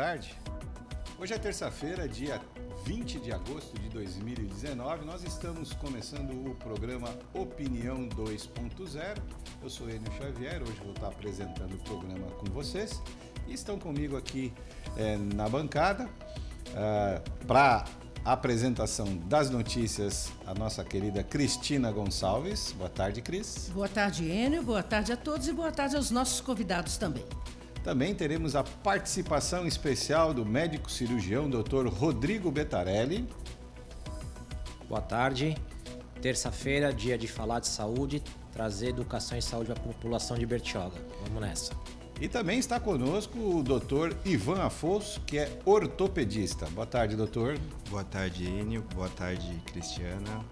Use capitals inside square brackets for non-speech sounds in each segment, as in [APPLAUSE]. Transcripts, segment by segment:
tarde. Hoje é terça-feira, dia 20 de agosto de 2019. Nós estamos começando o programa Opinião 2.0. Eu sou Enio Xavier, hoje vou estar apresentando o programa com vocês. E estão comigo aqui é, na bancada uh, ah, para apresentação das notícias, a nossa querida Cristina Gonçalves. Boa tarde, Cris. Boa tarde, Enio. Boa tarde a todos e boa tarde aos nossos convidados também. Também teremos a participação especial do médico cirurgião Dr. Rodrigo Betarelli. Boa tarde. Terça-feira, dia de falar de saúde, trazer educação e saúde à população de Bertioga. Vamos nessa. E também está conosco o doutor Ivan Afonso, que é ortopedista. Boa tarde, doutor. Boa tarde, Enio. Boa tarde, Cristiana.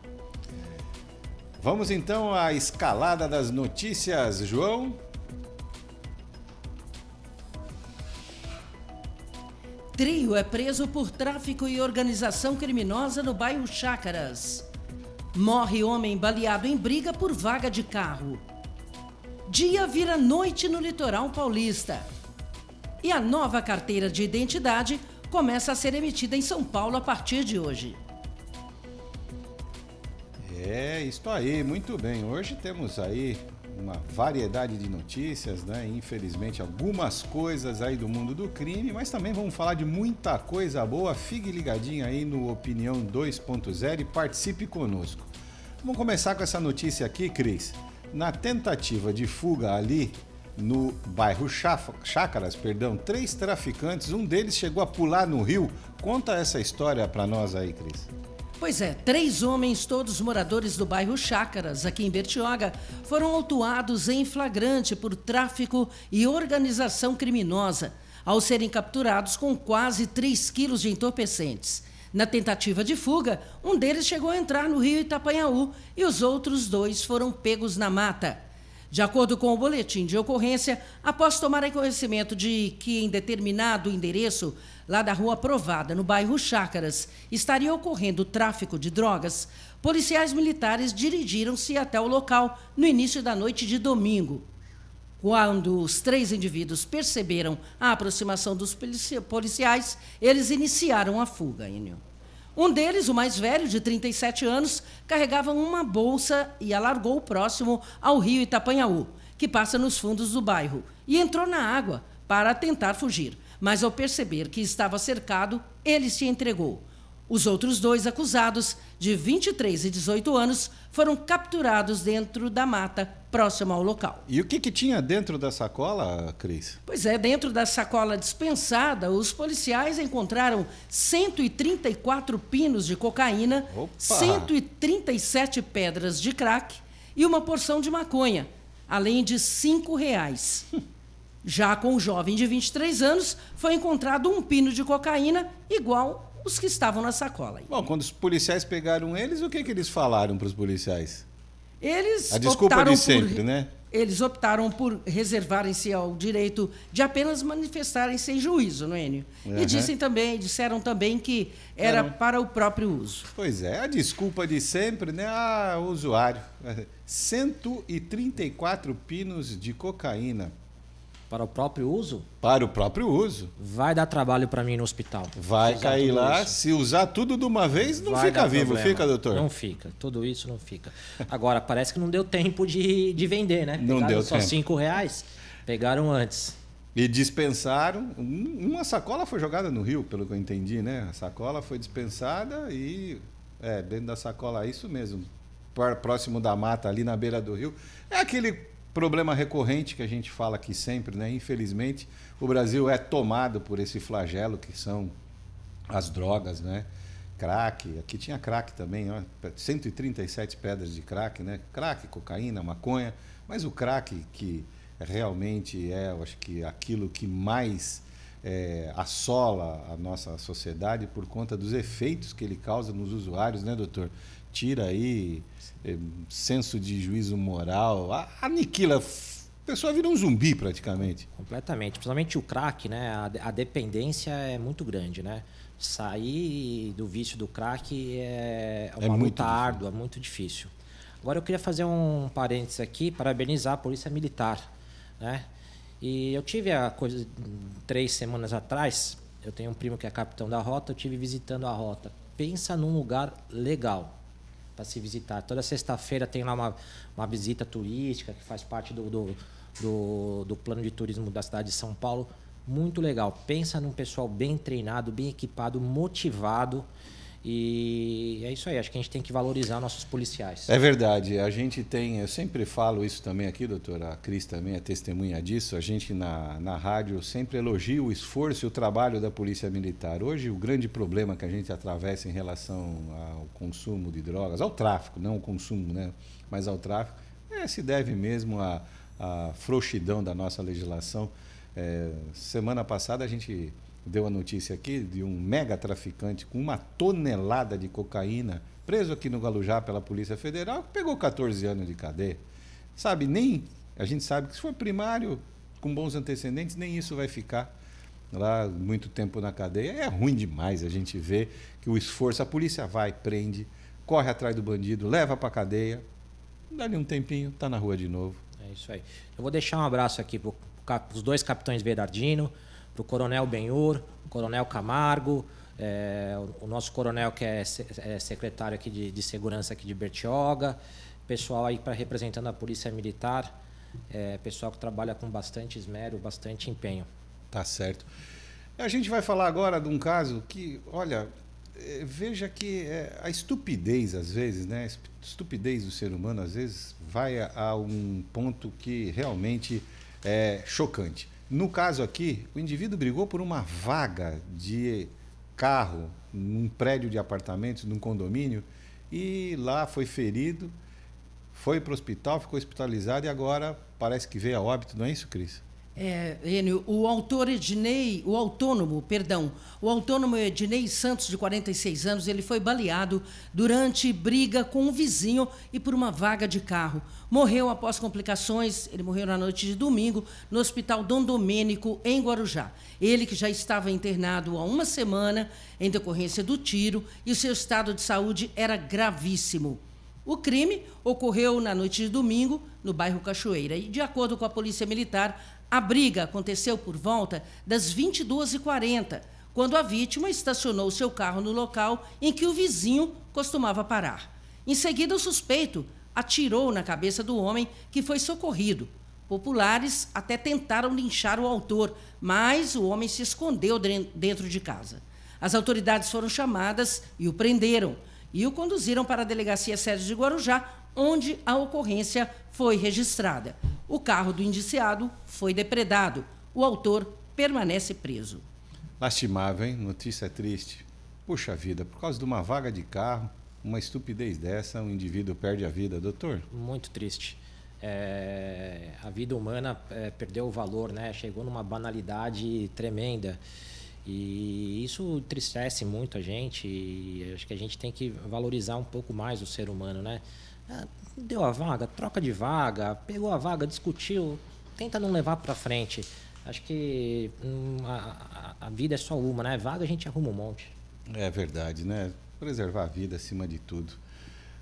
Vamos então à escalada das notícias, João. Trio é preso por tráfico e organização criminosa no bairro Chácaras. Morre homem baleado em briga por vaga de carro. Dia vira noite no litoral paulista. E a nova carteira de identidade começa a ser emitida em São Paulo a partir de hoje. É, isso aí, muito bem. Hoje temos aí uma variedade de notícias, né? Infelizmente, algumas coisas aí do mundo do crime, mas também vamos falar de muita coisa boa. Fique ligadinho aí no Opinião 2.0 e participe conosco. Vamos começar com essa notícia aqui, Cris. Na tentativa de fuga ali no bairro Chácaras, perdão, três traficantes, um deles chegou a pular no rio. Conta essa história para nós aí, Cris. Pois é, três homens, todos moradores do bairro Chácaras, aqui em Bertioga, foram autuados em flagrante por tráfico e organização criminosa, ao serem capturados com quase 3 quilos de entorpecentes. Na tentativa de fuga, um deles chegou a entrar no rio Itapanhaú e os outros dois foram pegos na mata. De acordo com o boletim de ocorrência, após tomar conhecimento de que em determinado endereço lá da Rua Provada, no bairro Chácaras, estaria ocorrendo tráfico de drogas, policiais militares dirigiram-se até o local no início da noite de domingo. Quando os três indivíduos perceberam a aproximação dos policiais, eles iniciaram a fuga, Enio. Um deles, o mais velho, de 37 anos, carregava uma bolsa e alargou o próximo ao rio Itapanhaú, que passa nos fundos do bairro, e entrou na água para tentar fugir mas ao perceber que estava cercado, ele se entregou. Os outros dois acusados, de 23 e 18 anos, foram capturados dentro da mata, próximo ao local. E o que, que tinha dentro da sacola, Cris? Pois é, dentro da sacola dispensada, os policiais encontraram 134 pinos de cocaína, Opa. 137 pedras de crack e uma porção de maconha, além de R$ reais. [LAUGHS] Já com o jovem de 23 anos, foi encontrado um pino de cocaína igual os que estavam na sacola. Bom, quando os policiais pegaram eles, o que, que eles falaram para os policiais? Eles A desculpa de sempre, por... né? Eles optaram por reservarem-se ao direito de apenas manifestarem sem juízo, não é, Enio? Uhum. E dizem também, disseram também que era não. para o próprio uso. Pois é, a desculpa de sempre, né? Ah, usuário. 134 [LAUGHS] pinos de cocaína. Para o próprio uso? Para o próprio uso. Vai dar trabalho para mim no hospital. Vai cair lá. Isso. Se usar tudo de uma vez, não Vai fica vivo, problema. fica, doutor? Não fica. Tudo isso não fica. Agora, parece que não deu tempo de, de vender, né? Pegaram não deu só tempo. Só cinco reais. Pegaram antes. E dispensaram. Uma sacola foi jogada no rio, pelo que eu entendi, né? A sacola foi dispensada e. É, dentro da sacola, isso mesmo. Próximo da mata, ali na beira do rio. É aquele Problema recorrente que a gente fala aqui sempre, né? Infelizmente, o Brasil é tomado por esse flagelo que são as drogas, né? Crack, aqui tinha crack também, ó, 137 pedras de crack, né? Crack, cocaína, maconha, mas o crack que realmente é, eu acho que aquilo que mais é, assola a nossa sociedade por conta dos efeitos que ele causa nos usuários, né, doutor? Tira aí é, senso de juízo moral, a, aniquila. A pessoa vira um zumbi praticamente. Completamente. Principalmente o crack, né? A, a dependência é muito grande, né? Sair do vício do crack é, é uma é luta árdua, muito difícil. Agora eu queria fazer um parênteses aqui, parabenizar a Polícia Militar, né? E eu tive a coisa três semanas atrás, eu tenho um primo que é capitão da rota, eu tive visitando a rota. Pensa num lugar legal para se visitar. Toda sexta-feira tem lá uma, uma visita turística que faz parte do, do, do, do plano de turismo da cidade de São Paulo. Muito legal. Pensa num pessoal bem treinado, bem equipado, motivado e é isso aí, acho que a gente tem que valorizar nossos policiais. É verdade, a gente tem, eu sempre falo isso também aqui, doutora, Cris também é testemunha disso, a gente na, na rádio sempre elogia o esforço e o trabalho da Polícia Militar. Hoje, o grande problema que a gente atravessa em relação ao consumo de drogas, ao tráfico, não o consumo, né, mas ao tráfico, é, se deve mesmo à, à frouxidão da nossa legislação. É, semana passada a gente deu a notícia aqui de um mega traficante com uma tonelada de cocaína preso aqui no Galujá pela Polícia Federal, pegou 14 anos de cadeia. Sabe, nem a gente sabe que se for primário, com bons antecedentes, nem isso vai ficar lá muito tempo na cadeia. É ruim demais a gente ver que o esforço, a polícia vai, prende, corre atrás do bandido, leva para cadeia, dali um tempinho, tá na rua de novo. É isso aí. Eu vou deixar um abraço aqui para os dois capitães Verdardino, para o coronel Benhur, coronel Camargo, é, o nosso coronel que é, é, secretário aqui de, de segurança aqui de Bertioga, pessoal aí para representando a polícia militar, é, pessoal que trabalha com bastante esmero, bastante empenho. Tá certo. A gente vai falar agora de um caso que, olha, é, veja que é, a estupidez às vezes, né? A estupidez do ser humano às vezes vai a, a um ponto que realmente é chocante. No caso aqui, o indivíduo brigou por uma vaga de carro num prédio de apartamentos, num condomínio, e lá foi ferido, foi para o hospital, ficou hospitalizado e agora parece que veio a óbito, não é isso, Cris? É, Enio, o autor Ednei, o autônomo, perdão, o autônomo Ednei Santos, de 46 anos, ele foi baleado durante briga com um vizinho e por uma vaga de carro. Morreu após complicações, ele morreu na noite de domingo, no Hospital Dom Domênico, em Guarujá. Ele que já estava internado há uma semana em decorrência do tiro e o seu estado de saúde era gravíssimo. O crime ocorreu na noite de domingo, no bairro Cachoeira. E, de acordo com a Polícia Militar, a briga aconteceu por volta das 22h40, quando a vítima estacionou seu carro no local em que o vizinho costumava parar. Em seguida, o suspeito atirou na cabeça do homem que foi socorrido. Populares até tentaram linchar o autor, mas o homem se escondeu dentro de casa. As autoridades foram chamadas e o prenderam e o conduziram para a delegacia Sérgio de Guarujá, onde a ocorrência foi registrada. O carro do indiciado foi depredado. O autor permanece preso. Lastimável, hein? Notícia triste. Puxa vida, por causa de uma vaga de carro, uma estupidez dessa, um indivíduo perde a vida, doutor? Muito triste. É, a vida humana é, perdeu o valor, né? Chegou numa banalidade tremenda. E isso entristece muito a gente. E acho que a gente tem que valorizar um pouco mais o ser humano, né? É, deu a vaga, troca de vaga, pegou a vaga, discutiu, tenta não levar para frente. Acho que hum, a, a, vida é só uma, né? Vaga a gente arruma um monte. É verdade, né? Preservar a vida acima de tudo.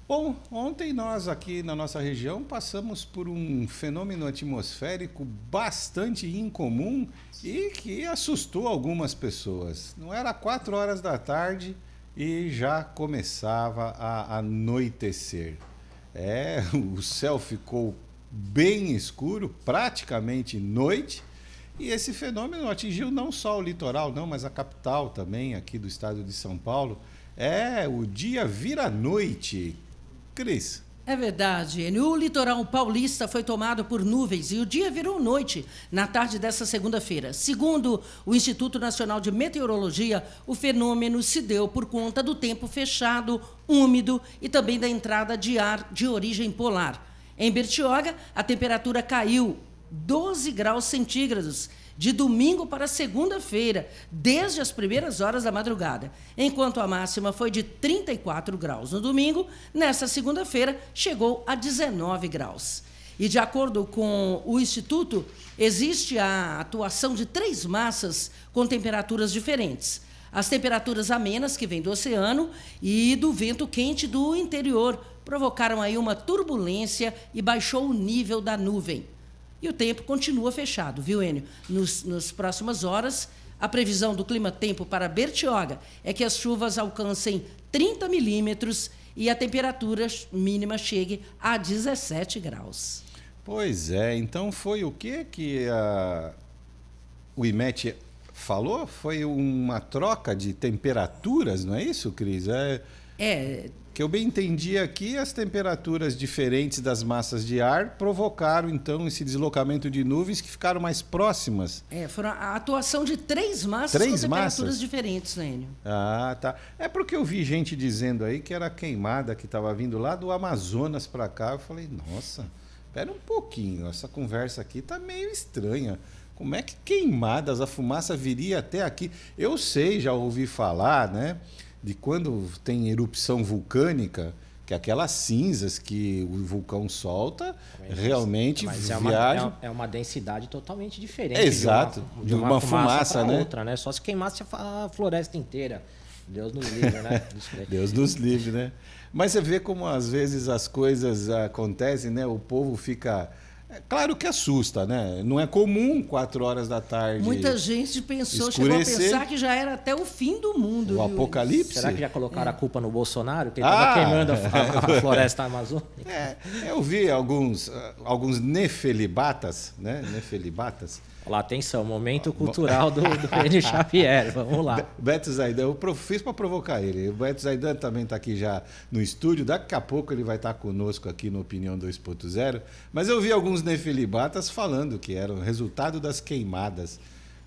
Bom, ontem nós aqui na nossa região passamos por um fenômeno atmosférico bastante incomum e que assustou algumas pessoas. Não era quatro horas da tarde e já começava a anoitecer. É, o céu ficou bem escuro, praticamente noite, e esse fenômeno atingiu não só o litoral, não, mas a capital também aqui do estado de São Paulo. É, o dia vira noite. Cris, é verdade. O litoral paulista foi tomado por nuvens e o dia virou noite na tarde desta segunda-feira. Segundo o Instituto Nacional de Meteorologia, o fenômeno se deu por conta do tempo fechado, úmido e também da entrada de ar de origem polar. Em Bertioga, a temperatura caiu 12 graus centígrados de domingo para segunda-feira, desde as primeiras horas da madrugada, enquanto a máxima foi de 34 graus no domingo, nesta segunda-feira chegou a 19 graus. E de acordo com o Instituto, existe a atuação de três massas com temperaturas diferentes. As temperaturas amenas que vêm do oceano e do vento quente do interior provocaram aí uma turbulência e baixou o nível da nuvem. E o tempo continua fechado, viu, Enio? Nos, nas próximas horas, a previsão do clima-tempo para Bertioga é que as chuvas alcancem 30 milímetros e a temperatura mínima chegue a 17 graus. Pois é, então foi o que que a... o IMET falou? Foi uma troca de temperaturas, não é isso, Cris? É, é que eu bem entendi aqui, as temperaturas diferentes das massas de ar provocaram então esse deslocamento de nuvens que ficaram mais próximas. É, foram a atuação de três massas três com temperaturas massas? diferentes, Lênio. Ah, tá. É porque eu vi gente dizendo aí que era queimada que estava vindo lá do Amazonas para cá. Eu falei, nossa, espera um pouquinho, essa conversa aqui tá meio estranha. Como é que queimadas, a fumaça viria até aqui? Eu sei, já ouvi falar, né? de quando tem erupção vulcânica, que é aquelas cinzas que o vulcão solta mas, realmente mas é, é uma, é uma densidade totalmente diferente. É exato, de uma, de uma fumaça, fumaça né? outra, né? Só se queimasse a floresta inteira. Deus nos livre, né? [LAUGHS] Deus nos livre, né? Mas você vê como às vezes as coisas acontecem, né? O povo fica é claro que assusta, né? Não é comum quatro horas da tarde. Muita gente pensou, escurecer. chegou a pensar que já era até o fim do mundo. O viu? apocalipse. Será que já colocaram é. a culpa no Bolsonaro, que estava ah. queimando a, a, [LAUGHS] floresta amazônica? É, eu vi alguns, ah, alguns nefelibatas, né? Nefelibatas Olha lá, atenção, momento cultural do, do N. [LAUGHS] Xavier, vamos lá. Beto Zaidan, eu fiz para provocar ele. O Beto Zaidan também está aqui já no estúdio, daqui a pouco ele vai estar tá conosco aqui no Opinião 2.0, mas eu vi alguns nefilibatas falando que era o resultado das queimadas.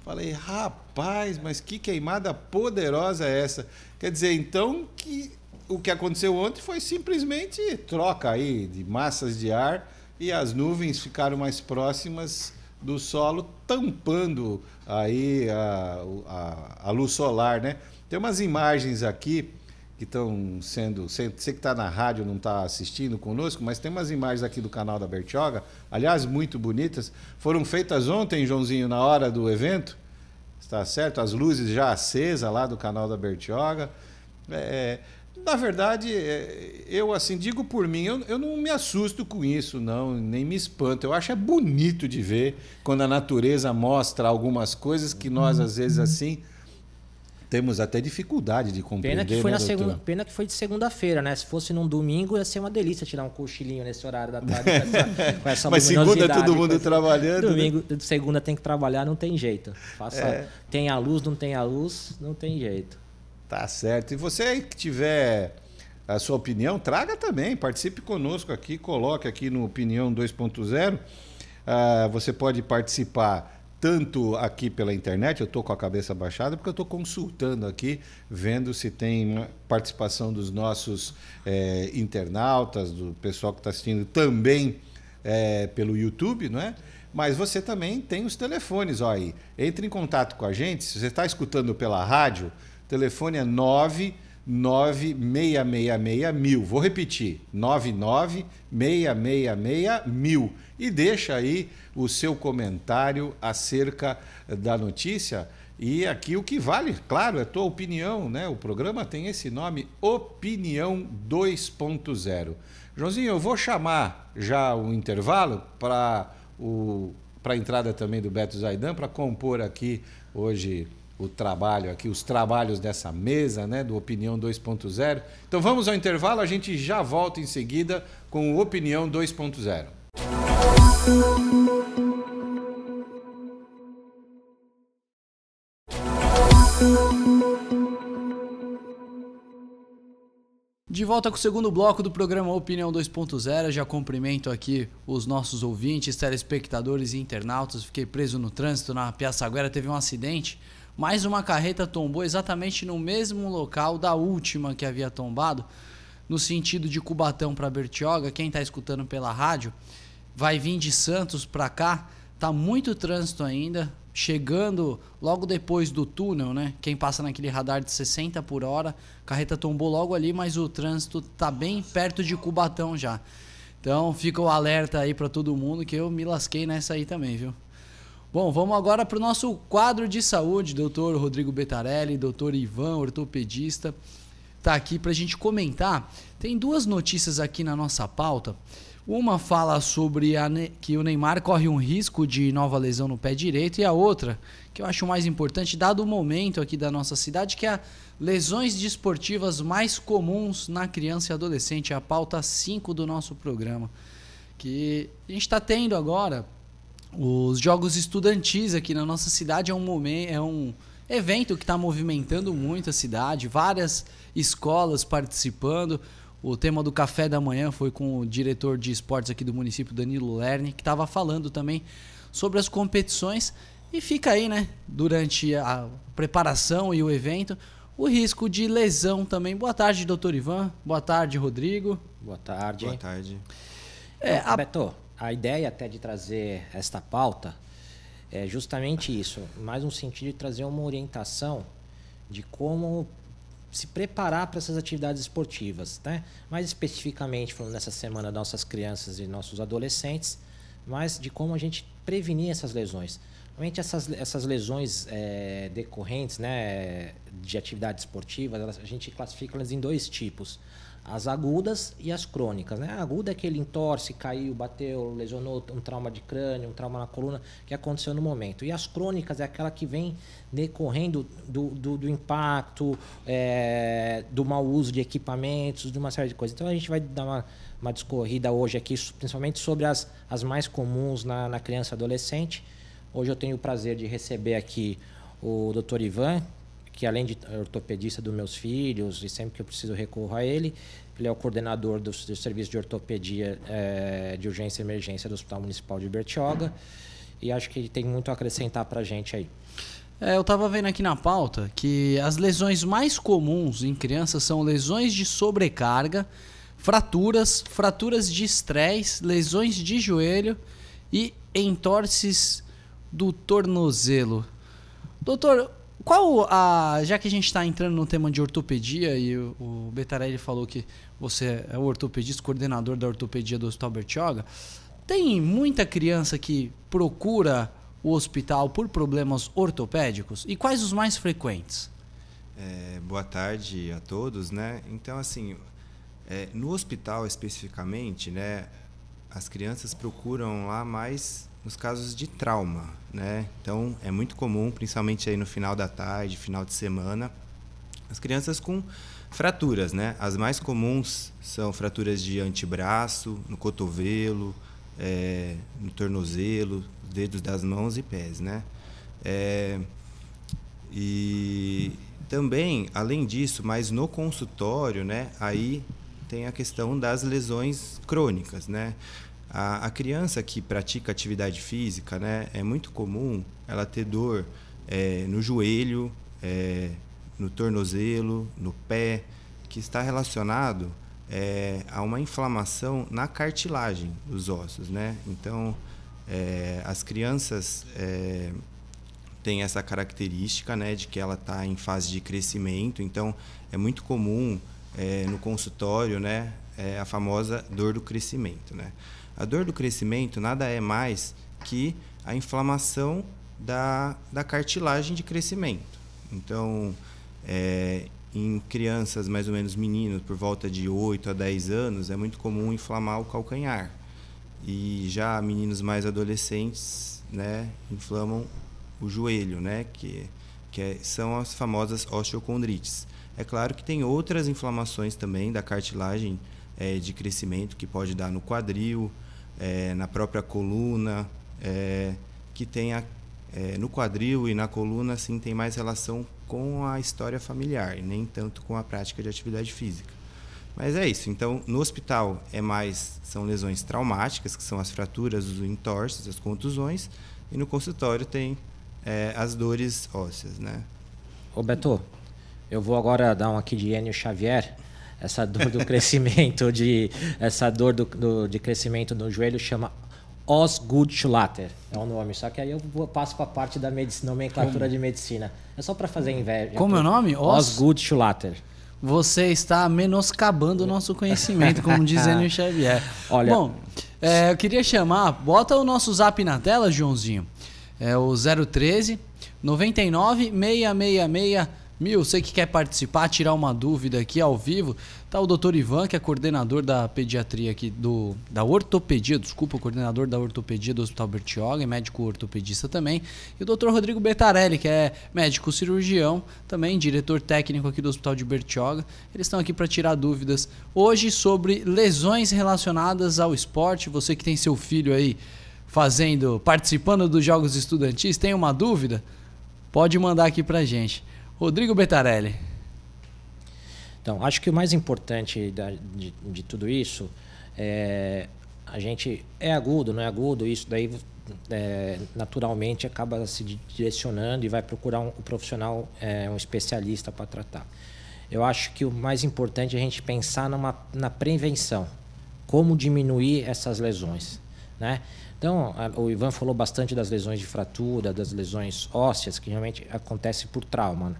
Falei, rapaz, mas que queimada poderosa é essa? Quer dizer, então que o que aconteceu ontem foi simplesmente troca aí de massas de ar e as nuvens ficaram mais próximas do solo tampando aí a, a, a luz solar, né? Tem umas imagens aqui que estão sendo. Você que está na rádio não está assistindo conosco, mas tem umas imagens aqui do canal da Bertioga, aliás, muito bonitas. Foram feitas ontem, Joãozinho, na hora do evento, está certo? As luzes já acesas lá do canal da Bertioga. É, é na verdade, é, eu assim digo por mim, eu, eu não me assusto com isso, não, nem me espanto. Eu acho é bonito de ver quando a natureza mostra algumas coisas que nós, às vezes, uhum. assim, temos até dificuldade de compreender. Pena que foi, né, na segunda, pena que foi de segunda-feira, né? Se fosse num domingo, ia ser uma delícia tirar um cochilinho nesse horário da tarde. Com essa, [LAUGHS] com essa Mas segunda todo mundo trabalhando. Né? Domingo, né? segunda tem que trabalhar, não tem jeito. Faça, é. Tem a luz, não tem a luz, não tem jeito. Tá certo. E você que tiver a sua opinião, traga também, participe conosco aqui, coloque aqui no Opinião 2.0. Uh, ah, você pode participar tanto aqui pela internet, eu estou com a cabeça baixada, porque eu estou consultando aqui, vendo se tem participação dos nossos eh, internautas, do pessoal que está assistindo também eh, pelo YouTube, não é? Mas você também tem os telefones ó, aí. Entre em contato com a gente, se você está escutando pela rádio, telefone é 99666 mil. Vou repetir, 99666000. mil. E deixa aí o seu comentário acerca eh, da notícia. E aqui o que vale, claro, é a tua opinião, né? O programa tem esse nome, Opinião 2.0. Joãozinho, eu vou chamar já o intervalo para o para a entrada também do Beto Zaidan para compor aqui hoje o trabalho aqui, os trabalhos dessa mesa, né, do Opinião 2.0. Então vamos ao intervalo, a gente já volta em seguida com o Opinião 2.0. De volta com o segundo bloco do programa Opinião 2.0. Já cumprimento aqui os nossos ouvintes, telespectadores e internautas. Fiquei preso no trânsito na Piaçaguera, teve um acidente mais uma carreta tombou exatamente no mesmo local da última que havia tombado, no sentido de Cubatão para Bertioga. Quem está escutando pela rádio vai vir de Santos para cá. Tá muito trânsito ainda, chegando logo depois do túnel, né? Quem passa naquele radar de 60 por hora, carreta tombou logo ali, mas o trânsito tá bem perto de Cubatão já. Então fica o alerta aí para todo mundo que eu me lasquei nessa aí também, viu? Bom, vamos agora para o nosso quadro de saúde, doutor Rodrigo Betarelli, doutor Ivan, ortopedista, está aqui para a gente comentar. Tem duas notícias aqui na nossa pauta. Uma fala sobre ne... que o Neymar corre um risco de nova lesão no pé direito, e a outra, que eu acho mais importante, dado o momento aqui da nossa cidade, que é lesões desportivas mais comuns na criança e adolescente, é a pauta 5 do nosso programa. Que a gente está tendo agora os jogos estudantis aqui na nossa cidade é um momento, é um evento que está movimentando muito a cidade, várias escolas participando. O tema do café da manhã foi com o diretor de esportes aqui do município, Danilo Lerner, que estava falando também sobre as competições. E fica aí, né, durante a preparação e o evento, o risco de lesão também. Boa tarde, doutor Ivan. Boa tarde, Rodrigo. Boa tarde. Boa tarde. É, a... Beto, a ideia até de trazer esta pauta é justamente isso, mais um sentido de trazer uma orientação de como se preparar para essas atividades esportivas, né? Mais especificamente falando nessa semana nossas crianças e nossos adolescentes, mas de como a gente prevenir essas lesões. Normalmente essas, essas lesões é, decorrentes né, de atividade esportiva, elas, a gente classifica elas em dois tipos as agudas e as crônicas. Né? A aguda é aquele entorce, caiu, bateu, lesionou um trauma de crânio, um trauma na coluna, que aconteceu no momento. E as crônicas é aquela que vem decorrendo do, do, do impacto, é, do mau uso de equipamentos, de uma série de coisas. Então a gente vai dar uma, uma discorrida hoje aqui, principalmente sobre as, as mais comuns na, na criança e adolescente. Hoje eu tenho o prazer de receber aqui o Dr. Ivan, que além de ortopedista dos meus filhos, e sempre que eu preciso recorro a ele, ele é o coordenador do, do serviço de ortopedia é, de urgência e emergência do Hospital Municipal de Bertioga. E acho que ele tem muito a acrescentar para a gente aí. É, eu estava vendo aqui na pauta que as lesões mais comuns em crianças são lesões de sobrecarga, fraturas, fraturas de estresse, lesões de joelho e entorces do tornozelo. Doutor, qual a. Já que a gente está entrando no tema de ortopedia, e o, Betarelli falou que você é o ortopedista, coordenador da ortopedia do Hospital Bertioga, tem muita criança que procura o hospital por problemas ortopédicos? E quais os mais frequentes? É, boa tarde a todos, né? Então, assim, é, no hospital especificamente, né, as crianças procuram lá mais nos casos de trauma, né? Então é muito comum, principalmente aí no final da tarde, final de semana, as crianças com fraturas, né? As mais comuns são fraturas de antebraço, no cotovelo, é, no tornozelo, dedos das mãos e pés, né? É, e também, além disso, mas no consultório, né? Aí tem a questão das lesões crônicas, né? A, a criança que pratica atividade física, né, é muito comum ela ter dor é, no joelho, é, no tornozelo, no pé, que está relacionado é, a uma inflamação na cartilagem dos ossos, né? Então, é, as crianças é, têm essa característica, né, de que ela está em fase de crescimento. Então, é muito comum é, no consultório, né, é a famosa dor do crescimento, né? A dor do crescimento nada é mais que a inflamação da, da cartilagem de crescimento. Então, é, em crianças, mais ou menos meninos, por volta de 8 a 10 anos, é muito comum inflamar o calcanhar. E já meninos mais adolescentes, né, inflamam o joelho, né, que, que é, são as famosas osteocondrites. É claro que tem outras inflamações também da cartilagem é, de crescimento que pode dar no quadril, é, na própria coluna, é, que tem é, no quadril e na coluna assim tem mais relação com a história familiar, e nem tanto com a prática de atividade física. Mas é isso. Então, no hospital é mais são lesões traumáticas, que são as fraturas, os entorses, as contusões, e no consultório tem é, as dores ósseas, né? Roberto eu vou agora dar um aqui de Enio Xavier essa dor do crescimento de essa dor do, do, de crescimento no joelho chama Osgood-Schlatter é o nome, só que aí eu passo para a parte da medicina, nomenclatura Como? de medicina. É só para fazer inveja. Como é o nome? Os... você está menoscabando o nosso conhecimento, como dizendo o [LAUGHS] Xavier. Olha, Bom, é, eu queria chamar, bota o nosso zap na tela, Joãozinho. É o 013 99 666 Mil, sei que quer participar, tirar uma dúvida aqui ao vivo. Tá o doutor Ivan, que é coordenador da pediatria aqui, do, da ortopedia, desculpa, coordenador da ortopedia do Hospital Bertioga, médico ortopedista também. E o doutor Rodrigo Betarelli, que é médico cirurgião, também diretor técnico aqui do Hospital de Bertioga. Eles estão aqui para tirar dúvidas hoje sobre lesões relacionadas ao esporte. Você que tem seu filho aí fazendo, participando dos jogos estudantis, tem uma dúvida? Pode mandar aqui para gente. Rodrigo Bertarelli. Então, acho que o mais importante da, de, de, tudo isso é a gente é agudo, não é agudo, isso daí é, naturalmente acaba se direcionando e vai procurar um, um profissional, é, um especialista para tratar. Eu acho que o mais importante é a gente pensar numa, na prevenção, como diminuir essas lesões. Né? Então, o Ivan falou bastante das lesões de fratura, das lesões ósseas, que realmente acontece por trauma. Né?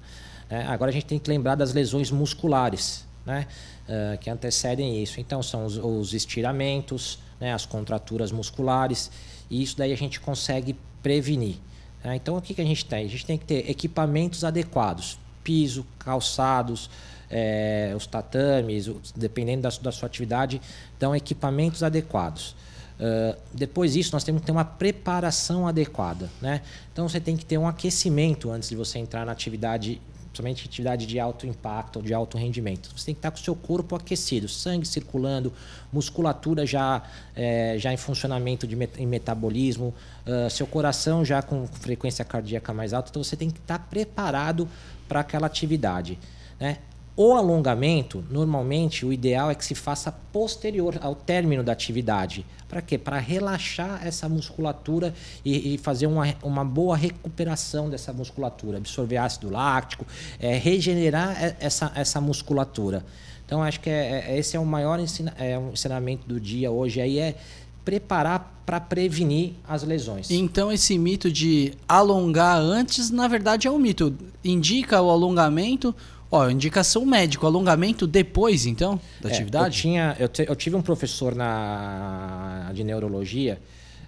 É, agora a gente tem que lembrar das lesões musculares, né? Uh, que antecedem isso. Então, são os, os estiramentos, né? as contraturas musculares, e isso daí a gente consegue prevenir. Né? Então, o que, que a gente tem? A gente tem que ter equipamentos adequados, piso, calçados, é, os tatames, dependendo da, da sua atividade, então equipamentos adequados. Ah, depois disso, nós temos que ter uma preparação adequada. Né? Então, você tem que ter um aquecimento antes de você entrar na atividade, principalmente atividade de alto impacto ou de alto rendimento. Você tem que estar com o seu corpo aquecido, sangue circulando, musculatura já, é, já em funcionamento de met em metabolismo, uh, seu coração já com frequência cardíaca mais alta. Então, você tem que estar preparado para aquela atividade. Né? O alongamento, normalmente, o ideal é que se faça posterior ao término da atividade. Para quê? Para relaxar essa musculatura e, e fazer uma, uma, boa recuperação dessa musculatura, absorver ácido láctico, é, regenerar essa, essa musculatura. Então, acho que é, é, esse é o maior ensina, é, um ensinamento do dia hoje aí, é preparar para prevenir as lesões. Então esse mito de alongar antes, na verdade é um mito. Indica o alongamento, ó, indicação médico, alongamento depois então da é, atividade? Eu, tinha, eu, te, eu, tive um professor na, de neurologia,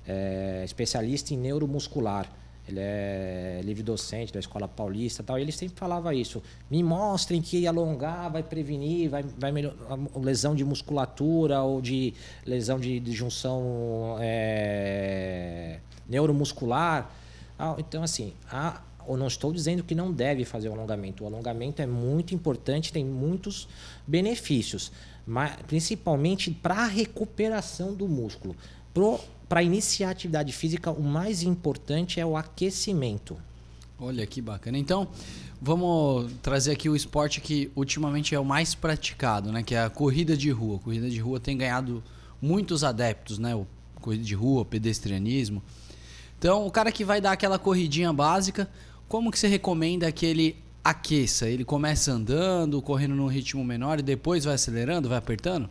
é, especialista em neuromuscular, ele é livre docente da escola paulista tal, e ele sempre falava isso. Me mostrem que alongar vai prevenir, vai, vai melhorar lesão de musculatura ou de lesão de, de junção é, neuromuscular. Ah, então, assim, há, eu não estou dizendo que não deve fazer o alongamento. O alongamento é muito importante, tem muitos benefícios, mas, principalmente para a recuperação do músculo. Pro para iniciar a atividade física, o mais importante é o aquecimento. Olha que bacana. Então, vamos trazer aqui o esporte que ultimamente é o mais praticado, né? Que é a corrida de rua. A corrida de rua tem ganhado muitos adeptos, né? O corrida de rua, pedestrianismo. Então, o cara que vai dar aquela corridinha básica, como que você recomenda que ele aqueça? Ele começa andando, correndo num ritmo menor e depois vai acelerando, vai apertando?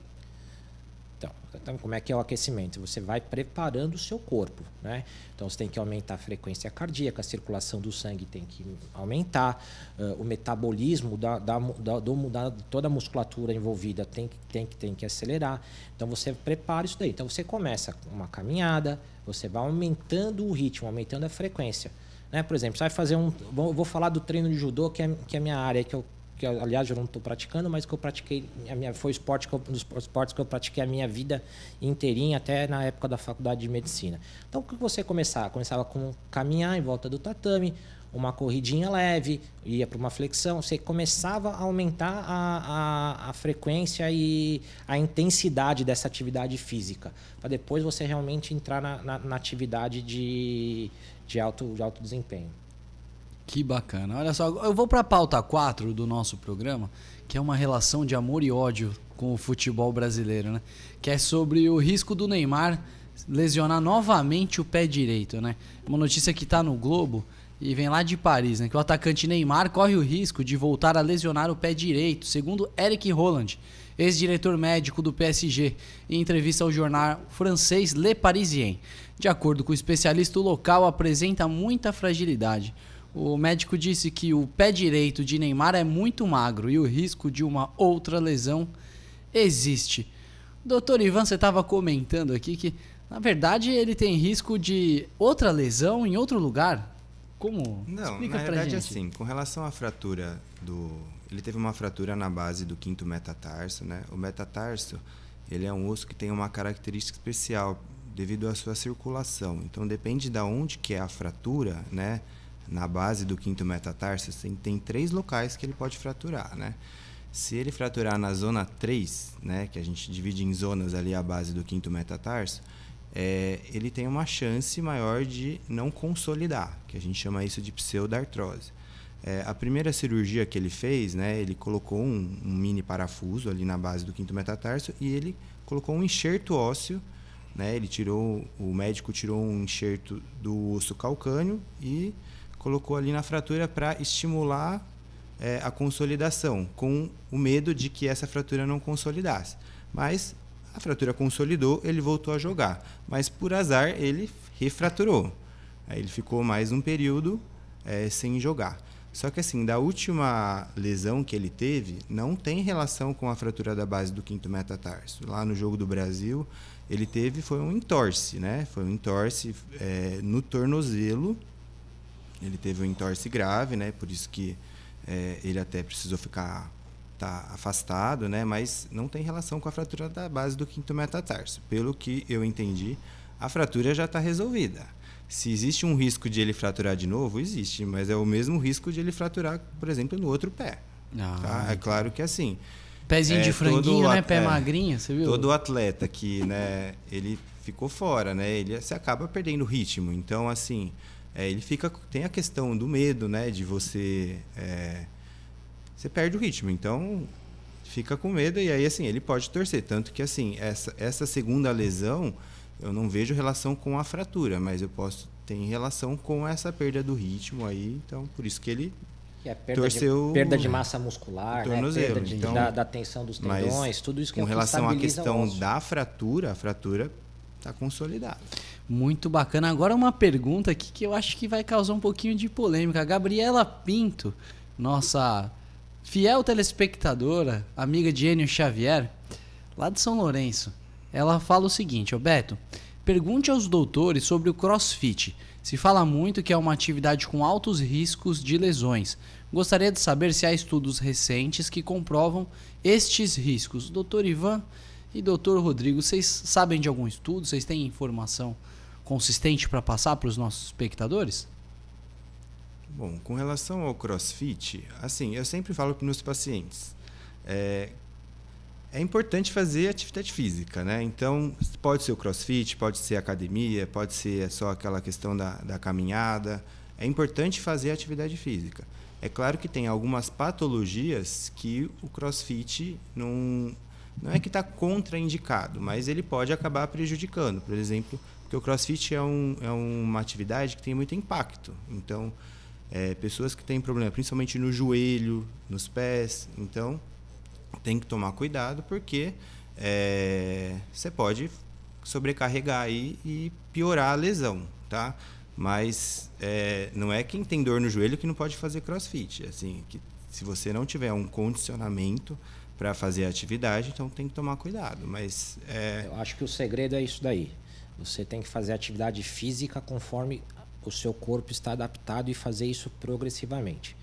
Então, então, como é que é o aquecimento? Você vai preparando o seu corpo, né? Então, você tem que aumentar a frequência cardíaca, a circulação do sangue tem que aumentar, uh, o metabolismo da, da, da, do, da, toda a musculatura envolvida tem, tem, tem que acelerar. Então, você prepara isso daí. Então, você começa uma caminhada, você vai aumentando o ritmo, aumentando a frequência. Né? Por exemplo, você vai fazer um. Vou falar do treino de judô, que é, que é a minha área, que eu que aliás eu não estou praticando, mas que eu pratiquei, a minha, foi o esporte que eu, um dos esportes que eu pratiquei a minha vida inteirinha, até na época da faculdade de medicina. Então, o que você começava? Começava com caminhar em volta do tatame, uma corridinha leve, ia para uma flexão, você começava a aumentar a, a, a, frequência e a intensidade dessa atividade física, para depois você realmente entrar na, na, na atividade de, de, alto, de alto desempenho. Que bacana. Olha só, eu vou para a pauta 4 do nosso programa, que é uma relação de amor e ódio com o futebol brasileiro, né? Que é sobre o risco do Neymar lesionar novamente o pé direito, né? Uma notícia que está no Globo e vem lá de Paris, né? Que o atacante Neymar corre o risco de voltar a lesionar o pé direito, segundo Eric Holland, ex-diretor médico do PSG, em entrevista ao jornal francês Le Parisien. De acordo com o especialista, o local apresenta muita fragilidade. O médico disse que o pé direito de Neymar é muito magro e o risco de uma outra lesão existe. Doutor Ivan, você estava comentando aqui que, na verdade, ele tem risco de outra lesão em outro lugar. Como? Não, Explica na verdade, gente. assim, com relação à fratura do. Ele teve uma fratura na base do quinto metatarso, né? O metatarso, ele é um osso que tem uma característica especial devido à sua circulação. Então, depende da de onde que é a fratura, né? na base do quinto metatarso, tem, tem três locais que ele pode fraturar, né? Se ele fraturar na zona 3, né, que a gente divide em zonas ali a base do quinto metatarso, é, ele tem uma chance maior de não consolidar, que a gente chama isso de pseudartrose. É, a primeira cirurgia que ele fez, né, ele colocou um, um, mini parafuso ali na base do quinto metatarso e ele colocou um enxerto ósseo, né, ele tirou, o médico tirou um enxerto do osso calcâneo e colocou ali na fratura para estimular é, a consolidação, com o medo de que essa fratura não consolidasse. Mas a fratura consolidou, ele voltou a jogar. Mas por azar, ele refraturou. Aí ele ficou mais um período é, sem jogar. Só que assim, da última lesão que ele teve, não tem relação com a fratura da base do quinto metatarso. Lá no jogo do Brasil, ele teve foi um entorse, né? Foi um entorse é, no tornozelo ele teve um entorse grave, né? Por isso que é, ele até precisou ficar tá afastado, né? Mas não tem relação com a fratura da base do quinto metatarso. Pelo que eu entendi, a fratura já está resolvida. Se existe um risco de ele fraturar de novo, existe, mas é o mesmo risco de ele fraturar, por exemplo, no outro pé. Tá? Ah, tá? É claro que é assim. Pezinho é, de franguinho, né? Pé é, magrinho, você viu? Todo atleta que, né, ele ficou fora, né? Ele se acaba perdendo ritmo. Então, assim, é, ele fica tem a questão do medo, né? De você é, você perde o ritmo, então fica com medo e aí assim ele pode torcer tanto que assim essa essa segunda lesão eu não vejo relação com a fratura, mas eu posso ter relação com essa perda do ritmo aí, então por isso que ele que é perda, torceu de, perda de massa muscular, né? perda de, então, da, da, tensão dos tendões, tudo isso que Com relação à questão da fratura, a fratura está consolidada. Muito bacana. Agora uma pergunta aqui que eu acho que vai causar um pouquinho de polêmica. A Gabriela Pinto, nossa fiel telespectadora, amiga de Enio Xavier, lá de São Lourenço, ela fala o seguinte, Beto, pergunte aos doutores sobre o crossfit. Se fala muito que é uma atividade com altos riscos de lesões. Gostaria de saber se há estudos recentes que comprovam estes riscos. Doutor Ivan e doutor Rodrigo, vocês sabem de algum estudo? Vocês têm informação consistente para passar para os nossos espectadores? Bom, com relação ao crossfit, assim, eu sempre falo para os meus pacientes, é, é importante fazer atividade física, né? Então, pode ser o crossfit, pode ser academia, pode ser só aquela questão da, da caminhada. É importante fazer atividade física. É claro que tem algumas patologias que o crossfit não, não é que está contraindicado, mas ele pode acabar prejudicando. Por exemplo, porque o crossfit é, um, é uma atividade que tem muito impacto. Então, é, pessoas que têm problema, principalmente no joelho, nos pés, então tem que tomar cuidado porque é, você pode sobrecarregar aí e piorar a lesão, tá? Mas é, não é quem tem dor no joelho que não pode fazer crossfit. Assim, que se você não tiver um condicionamento para fazer a atividade, então tem que tomar cuidado. Mas é... eu acho que o segredo é isso daí. Você tem que fazer atividade física conforme o seu corpo está adaptado e fazer isso progressivamente.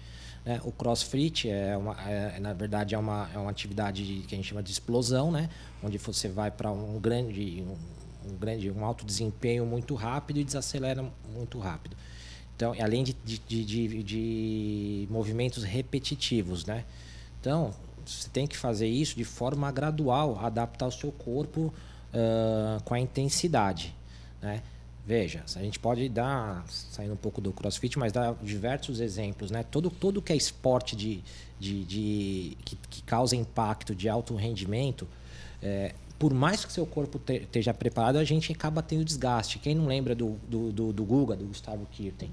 Né? O crossfit, é, uma, é, na verdade, é uma, é uma atividade que a gente chama de explosão, né? onde você vai para um grande, um, um, grande, um alto desempenho muito rápido e desacelera muito rápido. Então, é além de, de, de, de movimentos repetitivos, né? Então, você tem que fazer isso de forma gradual, adaptar o seu corpo com a intensidade. Né? Veja, a gente pode dar, saindo um pouco do crossfit, mas dar diversos exemplos. Né? Todo, todo que é esporte de, de, de que, que, causa impacto de alto rendimento, é, por mais que seu corpo te, esteja preparado, a gente acaba tendo desgaste. Quem não lembra do, do, do, do Guga, do Gustavo Kirten,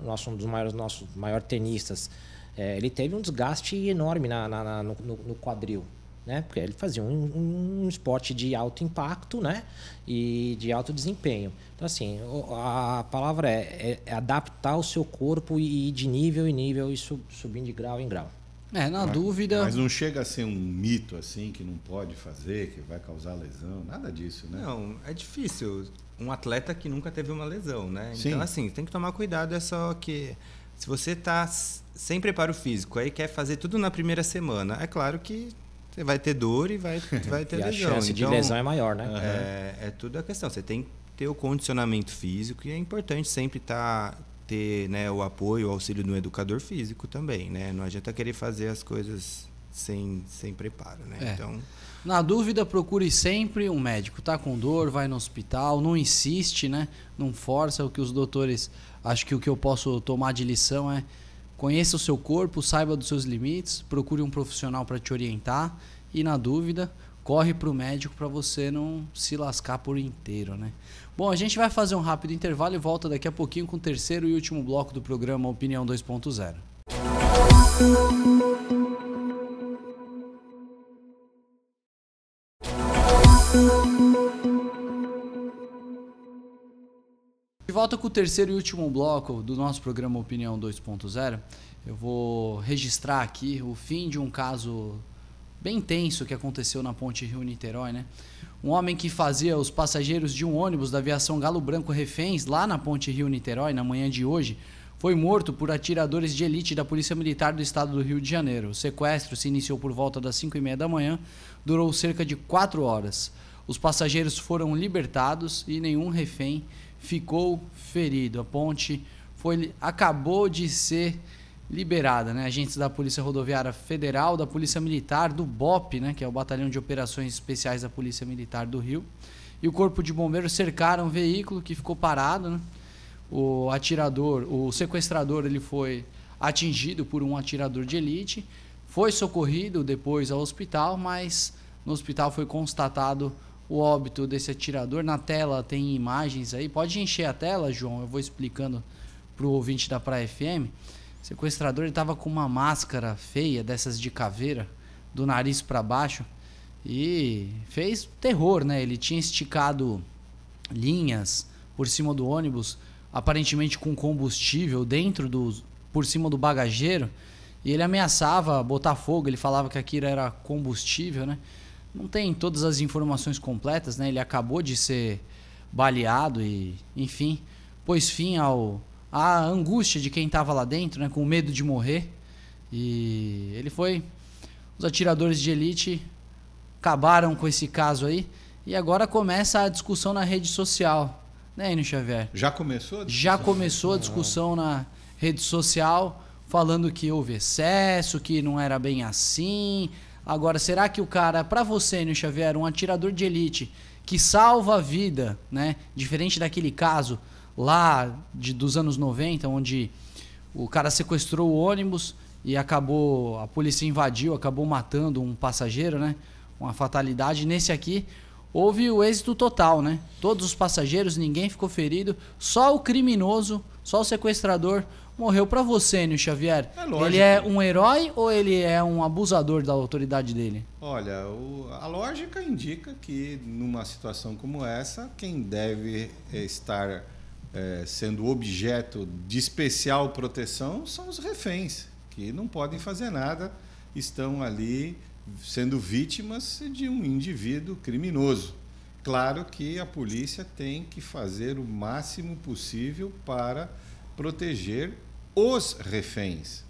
nosso, um dos maiores, nossos maior tenistas, é, ele teve um desgaste enorme na, na, na no, no, quadril né? Porque ele fazia um, um, esporte de alto impacto, né? E de alto desempenho. Então, assim, a palavra é, é, é adaptar o seu corpo e ir de nível em nível e sub, subindo de grau em grau. É, na mas, dúvida. Mas não chega a ser um mito assim que não pode fazer, que vai causar lesão, nada disso, né? Não, é difícil. Um atleta que nunca teve uma lesão, né? Então, Sim. Então, assim, tem que tomar cuidado, é só que se você está sem preparo físico aí quer fazer tudo na primeira semana, é claro que você vai ter dor e vai, [LAUGHS] vai ter e lesão. A chance então, de lesão é maior, né? É, é tudo a questão. Você tem que ter o condicionamento físico e é importante sempre estar. Tá, ter né, o apoio, o auxílio do educador físico também, né? Não adianta querer fazer as coisas sem, sem preparo, né? É. Então... Na dúvida, procure sempre um médico. Tá com dor, vai no hospital, não insiste, né? Não força o que os doutores... Acho que o que eu posso tomar de lição é Conheça o seu corpo, saiba dos seus limites, procure um profissional para te orientar e, na dúvida, corre para o médico para você não se lascar por inteiro, né? Bom, a gente vai fazer um rápido intervalo e volta daqui a pouquinho com o terceiro e último bloco do programa Opinião 2.0. volta com o terceiro e último bloco do nosso programa Opinião 2.0. Eu vou registrar aqui o fim de um caso bem tenso que aconteceu na ponte Rio-Niterói, né? Um homem que fazia os passageiros de um ônibus da aviação Galo Branco reféns lá na ponte Rio-Niterói na manhã de hoje foi morto por atiradores de elite da Polícia Militar do Estado do Rio de Janeiro. O sequestro se iniciou por volta das 5 e meia da manhã, durou cerca de 4 horas. Os passageiros foram libertados e nenhum refém ficou ferido. A ponte foi, acabou de ser liberada, né? Agentes da Polícia Rodoviária Federal, da Polícia Militar, do BOP, né? Que é o Batalhão de Operações Especiais da Polícia Militar do Rio, e o Corpo de Bombeiros cercaram o veículo que ficou parado, né? O atirador, o sequestrador, ele foi atingido por um atirador de elite, foi socorrido depois ao hospital, mas no hospital foi constatado o óbito desse atirador. Na tela tem imagens aí. Pode encher a tela, João. Eu vou explicando para o ouvinte da Praia FM. O sequestrador estava com uma máscara feia, dessas de caveira, do nariz para baixo. E fez terror, né? Ele tinha esticado linhas por cima do ônibus, aparentemente com combustível dentro do por cima do bagageiro, e ele ameaçava botar fogo, ele falava que aquilo era combustível, né? não tem todas as informações completas, né? Ele acabou de ser baleado e, enfim, pôs fim ao à angústia de quem estava lá dentro, né? Com medo de morrer. E ele foi. Os atiradores de elite acabaram com esse caso aí. E agora começa a discussão na rede social, né, Enio Xavier? Já começou? Já começou a discussão na rede social, falando que houve excesso, que não era bem assim, Agora, será que o cara, para você, Nio Xavier, um atirador de elite que salva a vida, né? Diferente daquele caso lá de, dos anos 90, onde o cara sequestrou o ônibus e acabou a polícia invadiu, acabou matando um passageiro, né? Uma fatalidade. Nesse aqui houve o êxito total, né? Todos os passageiros, ninguém ficou ferido, só o criminoso, só o sequestrador morreu para você, Nil Xavier. É lógico. Ele é um herói ou ele é um abusador da autoridade dele? Olha, o, a lógica indica que numa situação como essa, quem deve eh, estar é, sendo objeto de especial proteção são os reféns, que não podem fazer nada, estão ali sendo vítimas de um indivíduo criminoso. Claro que a polícia tem que fazer o máximo possível para proteger os reféns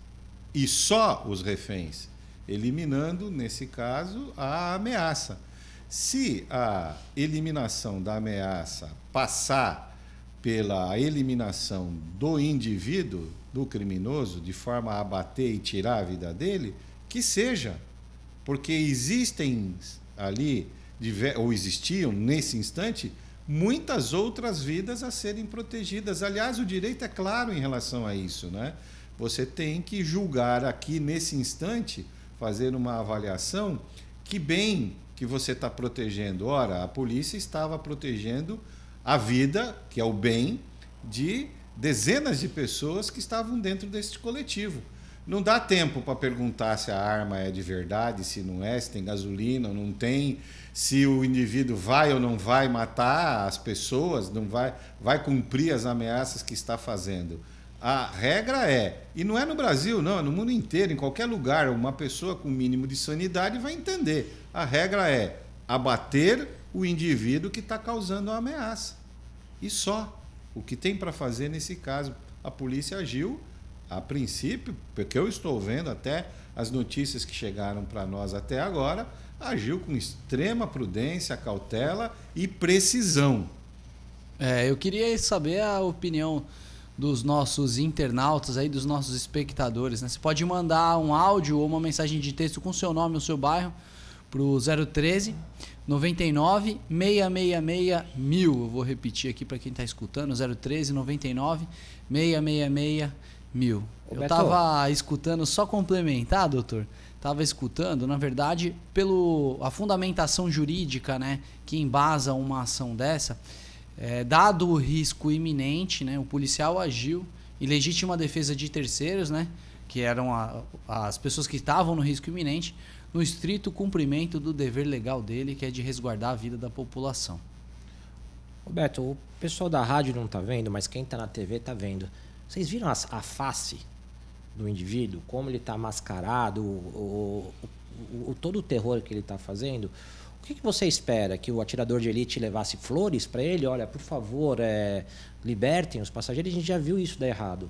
e só os reféns, eliminando, nesse caso, a ameaça. Se a eliminação da ameaça passar pela eliminação do indivíduo, do criminoso, de forma a abater e tirar a vida dele, que seja, porque existem ali, ou existiam nesse instante, muitas outras vidas a serem protegidas. Aliás, o direito é claro em relação a isso, né? Você tem que julgar aqui nesse instante, fazer uma avaliação que bem que você está protegendo. Ora, a polícia estava protegendo a vida, que é o bem, de dezenas de pessoas que estavam dentro desse coletivo. Não dá tempo para perguntar se a arma é de verdade, se não é, se tem gasolina ou não tem, se o indivíduo vai ou não vai matar as pessoas, não vai, vai cumprir as ameaças que está fazendo. A regra é, e não é no Brasil, não, é no mundo inteiro, em qualquer lugar, uma pessoa com mínimo de sanidade vai entender. A regra é abater o indivíduo que está causando a ameaça. E só. O que tem para fazer nesse caso? A polícia agiu a princípio, porque eu estou vendo até as notícias que chegaram para nós até agora, agiu com extrema prudência, cautela e precisão. É, eu queria saber a opinião dos nossos internautas aí, dos nossos espectadores. Né? Você pode mandar um áudio ou uma mensagem de texto com seu nome, o seu bairro, para o 013 99 666 mil. Eu vou repetir aqui para quem está escutando: 013 99 666 mil. Ô, eu estava escutando, só complementar, tá, doutor, estava escutando, na verdade, pelo a fundamentação jurídica né, que embasa uma ação dessa, é, dado o risco iminente, né, o policial agiu em legítima defesa de terceiros, né, que eram a, as pessoas que estavam no risco iminente, no estrito cumprimento do dever legal dele, que é de resguardar a vida da população. Roberto, o pessoal da rádio não está vendo, mas quem está na TV está vendo. Vocês viram a, a face do indivíduo, como ele está mascarado, o, o, o, todo o terror que ele está fazendo? O que, que você espera? Que o atirador de elite levasse flores para ele? Olha, por favor, é, libertem os passageiros. A gente já viu isso dar errado.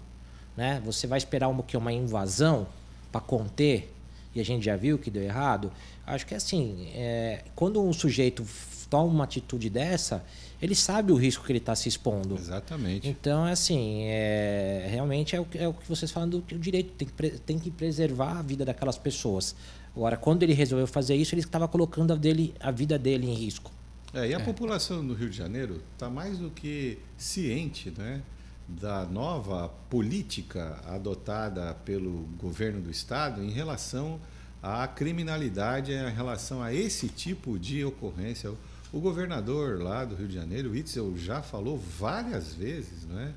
Né? Você vai esperar uma, que uma invasão para conter? E a gente já viu que deu errado? Acho que é assim, é, quando um sujeito toma uma atitude dessa, ele sabe o risco que ele está se expondo. Exatamente. Então, é assim, é, realmente é o, é o que vocês falam do que o direito, tem que, tem que preservar a vida daquelas pessoas. Agora, quando ele resolveu fazer isso, ele estava colocando a, dele, a vida dele em risco. É, e a é. população do Rio de Janeiro está mais do que ciente né, da nova política adotada pelo governo do Estado em relação à criminalidade, em relação a esse tipo de ocorrência o governador lá do Rio de Janeiro, Witzel, já falou várias vezes, não é?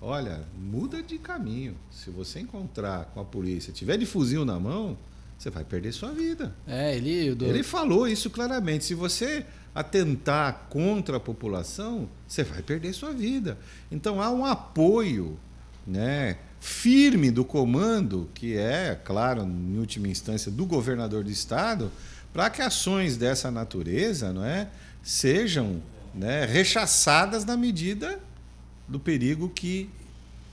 Olha, muda de caminho. Se você encontrar com a polícia, tiver de fuzil na mão, você vai perder sua vida. É, ele. Do... Ele falou isso claramente. Se você atentar contra a população, você vai perder sua vida. Então há um apoio, né? firme do comando, que é, claro, em última instância, do governador do estado, para que ações dessa natureza, não é, sejam né, rechaçadas na medida do perigo que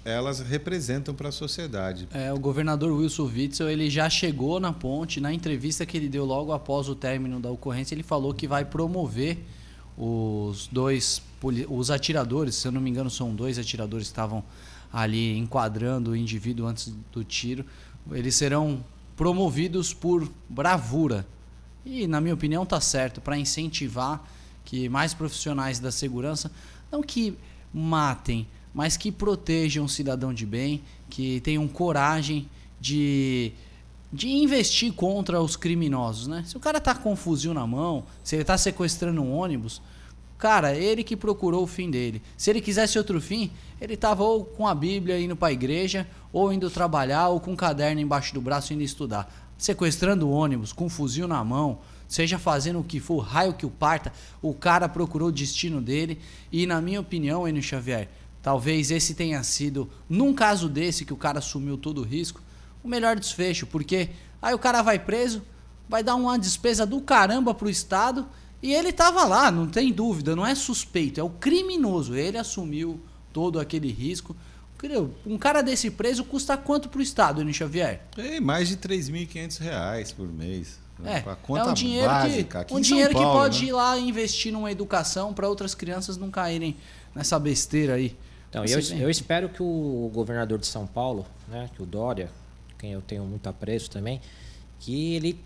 elas representam para a sociedade. É, o governador Wilson Witzel ele já chegou na ponte, na entrevista que ele deu logo após o término da ocorrência, ele falou que vai promover os dois os atiradores, se eu não me engano, são dois atiradores que estavam ali enquadrando o indivíduo antes do tiro. Eles serão promovidos por bravura. E na minha opinião tá certo para incentivar que mais profissionais da segurança, não que matem, mas que protejam o cidadão de bem, que tenham coragem de de investir contra os criminosos, né? Se o cara está com um fuzil na mão, se ele está sequestrando um ônibus, cara, ele que procurou o fim dele. Se ele quisesse outro fim, ele estava ou com a Bíblia indo para a igreja, ou indo trabalhar, ou com um caderno embaixo do braço indo estudar. Sequestrando ônibus, com um fuzil na mão, seja fazendo o que for, o raio que o parta, o cara procurou o destino dele. E na minha opinião, Enio Xavier, talvez esse tenha sido, num caso desse que o cara assumiu todo o risco, o melhor desfecho, porque aí o cara vai preso, vai dar uma despesa do caramba pro Estado e ele tava lá, não tem dúvida, não é suspeito, é o criminoso. Ele assumiu todo aquele risco. Um cara desse preso custa quanto pro Estado, Enio Xavier? É, mais de R$ 3.500 por mês. É, é um dinheiro básica, que, um dinheiro Paulo, que pode né? ir lá investir numa educação para outras crianças não caírem nessa besteira aí. Então, eu, eu, espero que o governador de São Paulo, né, que o Dória, quem eu tenho muito apreço também, que ele,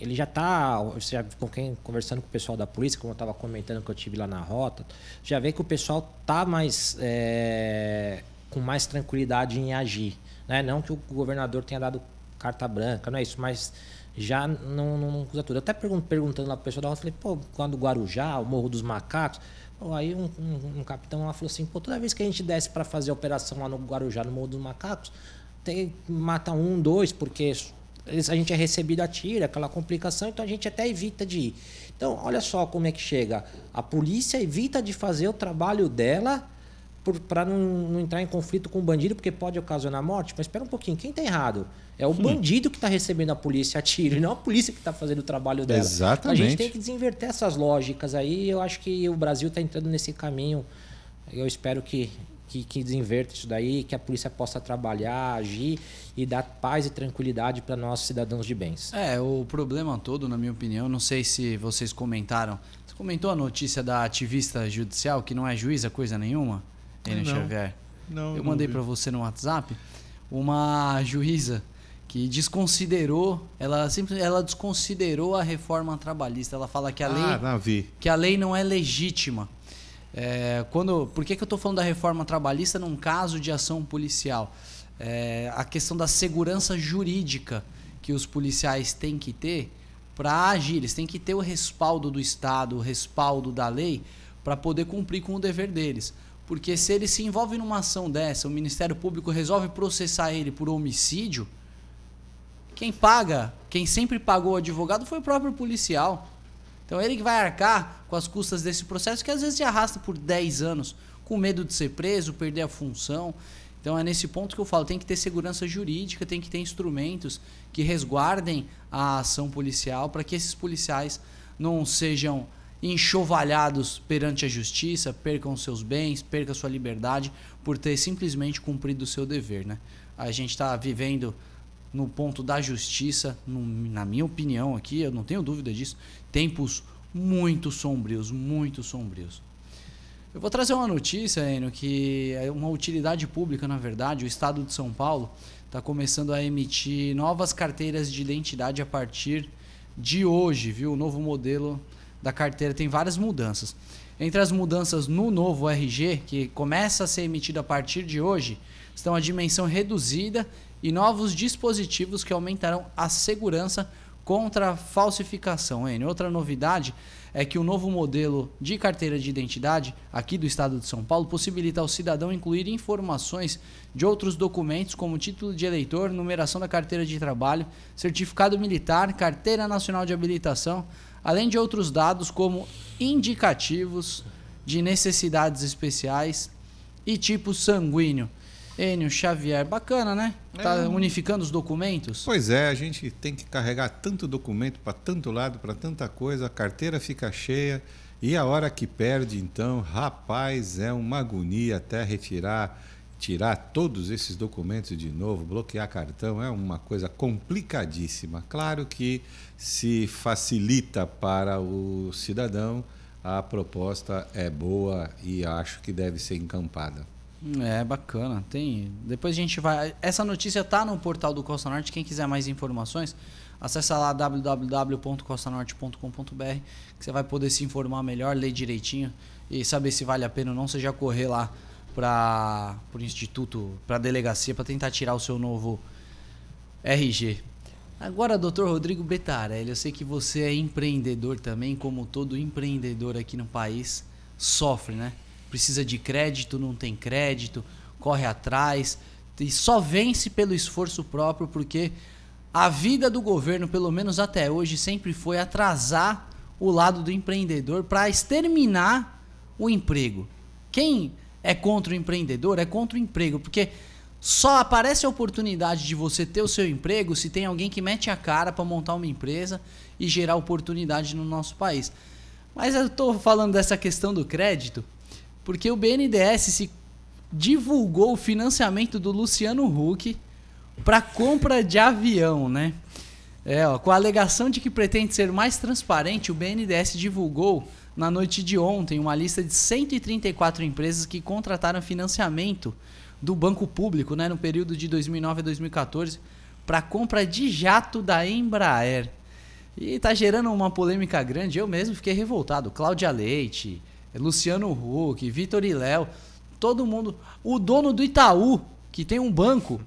ele já está, já com quem conversando com o pessoal da polícia, como eu estava comentando que eu tive lá na rota, já vê que o pessoal tá mais é, com mais tranquilidade em agir, né? Não que o governador tenha dado carta branca, não é isso, mas já não, não usa tudo. Eu até perguntando, perguntando lá pro pessoal da rota, falei, pô, quando Guarujá, o Morro dos Macacos. Pô, aí um, um, um, capitão lá falou assim, pô, toda vez que a gente desce para fazer a operação lá no Guarujá, no Morro dos Macacos, tem, mata um, dois, porque a gente é recebido a tira, aquela complicação, então a gente até evita de ir. Então, olha só como é que chega. A polícia evita de fazer o trabalho dela para não, não, entrar em conflito com o bandido, porque pode ocasionar morte. Mas espera um pouquinho, quem está errado? É o Sim. Hum. bandido que está recebendo a polícia a tiro, e [LAUGHS] não a polícia que está fazendo o trabalho dela. Exatamente. Então, a gente tem que desinverter essas lógicas aí. Eu acho que o Brasil está entrando nesse caminho. Eu espero que, que, que desinverta isso daí, que a polícia possa trabalhar, agir e dar paz e tranquilidade para nós cidadãos de bens. É, o problema todo, na minha opinião, não sei se vocês comentaram. Você comentou a notícia da ativista judicial, que não é juíza coisa nenhuma? Helena Xavier. Não, eu mandei para você no WhatsApp uma juíza que desconsiderou, ela sempre, ela desconsiderou a reforma trabalhista. Ela fala que a ah, lei, ah, que a lei não é legítima. É, quando, por que, que eu estou falando da reforma trabalhista num caso de ação policial? É, a questão da segurança jurídica que os policiais têm que ter para agir. Eles têm que ter o respaldo do Estado, o respaldo da lei para poder cumprir com o dever deles. Porque se ele se envolve numa ação dessa, o Ministério Público resolve processar ele por homicídio, quem paga, quem sempre pagou o advogado foi o próprio policial. Então é ele que vai arcar com as custas desse processo que às vezes se arrasta por 10 anos, com medo de ser preso, perder a função. Então é nesse ponto que eu falo, tem que ter segurança jurídica, tem que ter instrumentos que resguardem a ação policial para que esses policiais não sejam enxovalhados perante a justiça, percam seus bens, percam sua liberdade por ter simplesmente cumprido o seu dever. Né? A gente está vivendo no ponto da justiça, na minha opinião aqui, eu não tenho dúvida disso, tempos muito sombrios, muito sombrios. Eu vou trazer uma notícia, Enio, que é uma utilidade pública, na verdade. O Estado de São Paulo está começando a emitir novas carteiras de identidade a partir de hoje, viu? O novo modelo da carteira tem várias mudanças. Entre as mudanças no novo RG, que começa a ser emitido a partir de hoje, estão a dimensão reduzida e novos dispositivos que aumentarão a segurança contra a falsificação. N. Outra novidade é que o novo modelo de carteira de identidade aqui do estado de São Paulo possibilita ao cidadão incluir informações de outros documentos como título de eleitor, numeração da carteira de trabalho, certificado militar, carteira nacional de habilitação, além de outros dados como indicativos de necessidades especiais e tipo sanguíneo. Enio Xavier, bacana, né? Tá é. unificando os documentos? Pois é, a gente tem que carregar tanto documento para tanto lado, para tanta coisa, a carteira fica cheia e a hora que perde, então, rapaz, é uma agonia até retirar, tirar todos esses documentos de novo, bloquear cartão, é uma coisa complicadíssima. Claro que se facilita para o cidadão, a proposta é boa e acho que deve ser encampada. É, bacana. Tem. Depois a gente vai. Essa notícia está no portal do Costa Norte. Quem quiser mais informações, acessa lá www.costanorte.com.br que você vai poder se informar melhor, ler direitinho e saber se vale a pena ou não. Você já correr lá para o instituto, para a delegacia, para tentar tirar o seu novo RG. Agora, doutor Rodrigo Betarelli, eu sei que você é empreendedor também, como todo empreendedor aqui no país sofre, né? Precisa de crédito, não tem crédito, corre atrás e só vence pelo esforço próprio, porque a vida do governo, pelo menos até hoje, sempre foi atrasar o lado do empreendedor para exterminar o emprego. Quem é contra o empreendedor é contra o emprego, porque só aparece a oportunidade de você ter o seu emprego se tem alguém que mete a cara para montar uma empresa e gerar oportunidade no nosso país. Mas eu estou falando dessa questão do crédito porque o BNDES se divulgou o financiamento do Luciano Huck para compra de avião, né? É, ó, com a alegação de que pretende ser mais transparente, o BNDES divulgou na noite de ontem uma lista de 134 empresas que contrataram financiamento do Banco Público, né, no período de 2009 a 2014, para compra de jato da Embraer. E está gerando uma polêmica grande. Eu mesmo fiquei revoltado. Cláudia Leite, Luciano Huck, Vitor e Léo, todo mundo. O dono do Itaú, que tem um banco,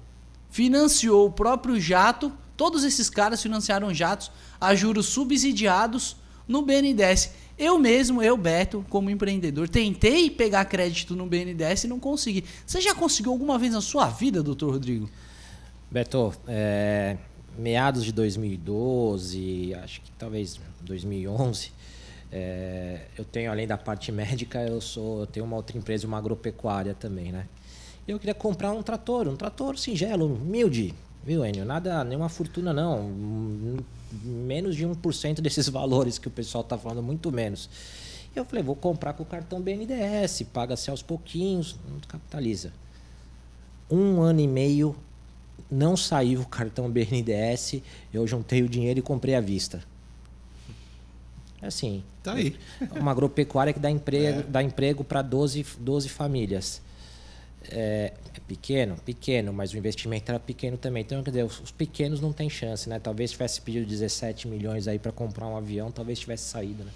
financiou o próprio jato. Todos esses caras financiaram jatos a juros subsidiados no BNDES. Eu mesmo, eu, Beto, como empreendedor, tentei pegar crédito no BNDES e não consegui. Você já conseguiu alguma vez na sua vida, doutor Rodrigo? Beto, é, meados de 2012, acho que talvez 2011, é, eu tenho, além da parte médica, eu, sou, eu tenho uma outra empresa, uma agropecuária também, né? Eu queria comprar um trator, um trator singelo, humilde, Viu, Enio? Nada, nenhuma fortuna não. Menos de 1% desses [LAUGHS] valores que o pessoal está falando, muito menos. Eu falei, vou comprar com o cartão BNDES, paga-se aos pouquinhos, não capitaliza. Um ano e meio não saiu o cartão BNDES, eu juntei o dinheiro e comprei à vista. É assim. Tá aí. Uma agropecuária que dá emprego, [LAUGHS] é. dá emprego para 12, 12 famílias é, é, pequeno, pequeno, mas o investimento era pequeno também. Então, quer dizer, os, pequenos não têm chance, né? Talvez tivesse pedido 17 milhões aí para comprar um avião, talvez tivesse saído, né?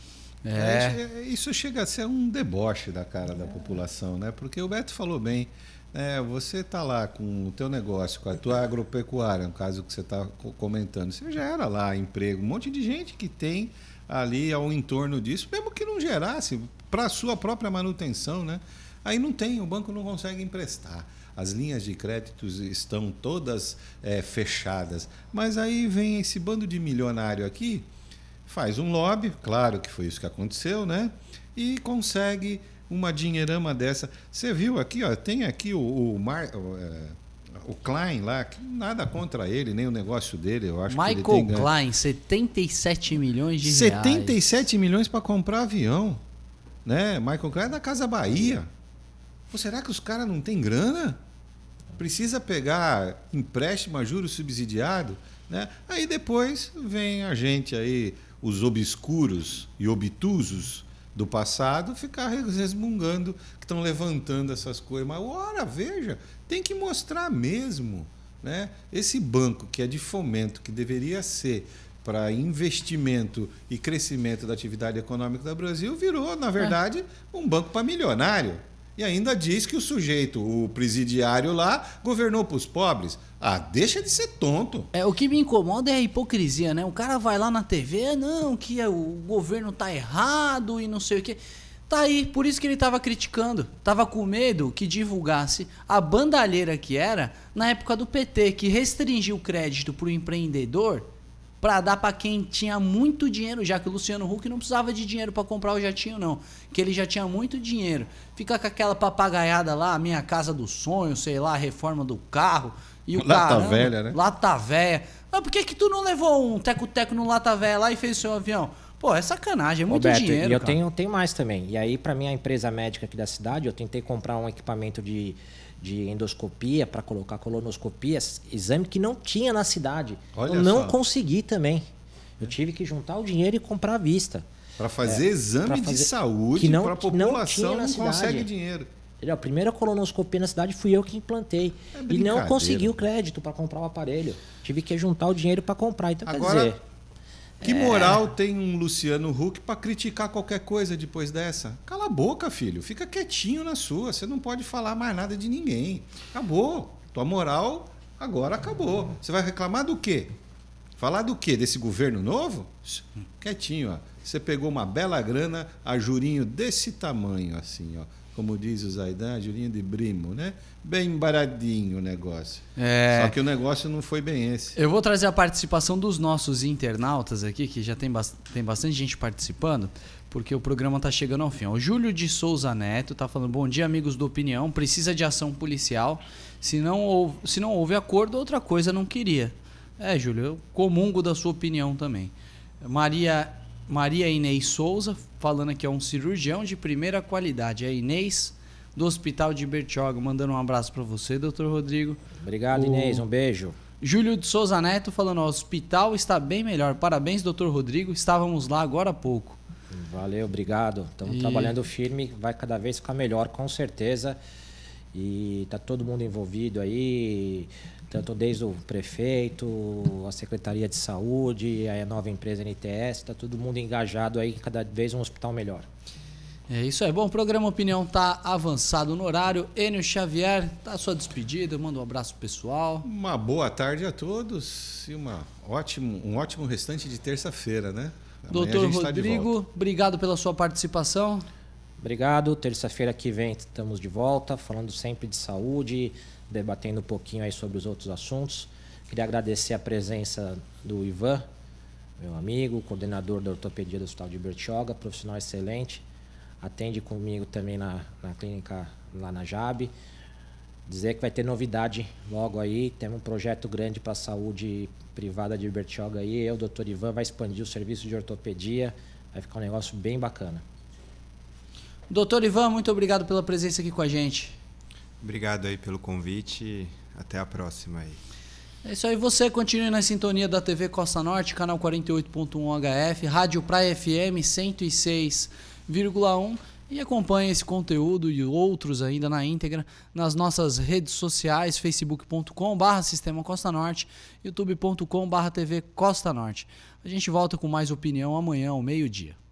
É. É, é, é. Isso chega a ser um deboche da cara é. da população, né? Porque o Beto falou bem, né? você está lá com o teu negócio, com a tua agropecuária, no caso que você está comentando, você já era lá emprego, um monte de gente que tem ali ao entorno disso, mesmo que não gerasse para a sua própria manutenção, né? Aí não tem, o banco não consegue emprestar. As linhas de créditos estão todas é, fechadas. Mas aí vem esse bando de milionário aqui, faz um lobby, claro que foi isso que aconteceu, né? E consegue uma dinheirama dessa. Você viu aqui, ó, tem aqui o, o, Mar, o, é, o Klein lá, nada contra ele, nem o negócio dele, eu acho Michael que ele tem Klein, 77 milhões de 77 reais. 77 milhões para comprar avião, né? Michael Klein é da Casa Bahia. Pô, será que os caras não têm grana? Precisa pegar empréstimo a juros subsidiado? Né? Aí depois vem a gente aí, os obscuros e obtusos do passado, ficar resmungando que estão levantando essas coisas. Mas, ora, veja, tem que mostrar mesmo. Né? Esse banco que é de fomento, que deveria ser para investimento e crescimento da atividade econômica do Brasil, virou, na é. verdade, um banco para milionário. E ainda diz que o sujeito, o presidiário lá, governou para os pobres. Ah, deixa de ser tonto. É, o que me incomoda é a hipocrisia, né? O cara vai lá na TV, não, que é, o governo tá errado e não sei o quê. Tá aí, por isso que ele tava criticando. Tava com medo que divulgasse a bandalheira que era na época do PT, que restringiu o crédito pro empreendedor para dar para quem tinha muito dinheiro, já que o Luciano Huck não precisava de dinheiro para comprar o jatinho não, que ele já tinha muito dinheiro. Fica com aquela papagaiada lá, minha casa do sonho, sei lá, reforma do carro e o Lata caramba, velha, né? Lata velha. Mas por que que tu não levou um teco-teco no lata velha lá e fez seu avião? Pô, é sacanagem, é muito Roberto, dinheiro. E eu cara. tenho, tenho mais também. E aí, para minha empresa médica aqui da cidade, eu tentei comprar um equipamento de de endoscopia para colocar colonoscopia, exame que não tinha na cidade. Olha eu não só. consegui também. Eu tive que juntar o dinheiro e comprar à vista. Para fazer é, exame fazer... de saúde para a população não, não consegue dinheiro. A primeira colonoscopia na cidade fui eu que implantei. É e não consegui o crédito para comprar o aparelho. Tive que juntar o dinheiro para comprar. Então, Agora, quer dizer. Que moral tem um Luciano Huck para criticar qualquer coisa depois dessa? Cala a boca, filho. Fica quietinho na sua. Você não pode falar mais nada de ninguém. Acabou. Tua moral agora acabou. Você vai reclamar do quê? Falar do quê? Desse governo novo? Quietinho, ó. Você pegou uma bela grana a jurinho desse tamanho, assim, ó como diz o Zaidan, Julinha de Brimo, né? Bem baradinho o negócio. É... Só que o negócio não foi bem esse. Eu vou trazer a participação dos nossos internautas aqui, que já tem, ba tem bastante gente participando, porque o programa está chegando ao fim. O Júlio de Souza Neto está falando: Bom dia, amigos do Opinião. Precisa de ação policial. Se não, se não houve acordo, outra coisa não queria. É, Júlio, eu comungo da sua opinião também. Maria Maria Inês Souza, falando que é um cirurgião de primeira qualidade. É Inês, do Hospital de Bertioga. Mandando um abraço para você, doutor Rodrigo. Obrigado, o... Inês. Um beijo. Júlio de Souza Neto falando: o hospital está bem melhor. Parabéns, doutor Rodrigo. Estávamos lá agora há pouco. Valeu, obrigado. Estamos e... trabalhando firme, vai cada vez ficar melhor, com certeza. E está todo mundo envolvido aí. Tanto desde o prefeito, a Secretaria de Saúde, a nova empresa NTS, está todo mundo engajado aí, cada vez um hospital melhor. É isso aí. Bom, o programa Opinião tá avançado no horário. Enio Xavier, tá sua despedida, manda um abraço pessoal. Uma boa tarde a todos e uma ótimo, um ótimo restante de terça-feira, né? Amanhã Doutor tá Rodrigo, tá obrigado pela sua participação. Obrigado. Terça-feira que vem estamos de volta, falando sempre de saúde, debatendo um pouquinho aí sobre os outros assuntos. Queria agradecer a presença do Ivan, meu amigo, coordenador da ortopedia do Hospital de Bertioga, profissional excelente. Atende comigo também na, na clínica lá na JAB. Dizer que vai ter novidade logo aí. Temos um projeto grande para a saúde privada de Bertioga aí. Eu, doutor Ivan, vai expandir o serviço de ortopedia. Vai ficar um negócio bem bacana. Doutor Ivan, muito obrigado pela presença aqui com a gente. Obrigado aí pelo convite. Até a próxima aí. É isso aí, você continue na sintonia da TV Costa Norte, canal 48.1 HF, Rádio Praia FM 106,1 e acompanhe esse conteúdo e outros ainda na íntegra nas nossas redes sociais, facebookcom Sistema Costa Norte, youtubecom TV Costa Norte. A gente volta com mais opinião amanhã ao meio-dia.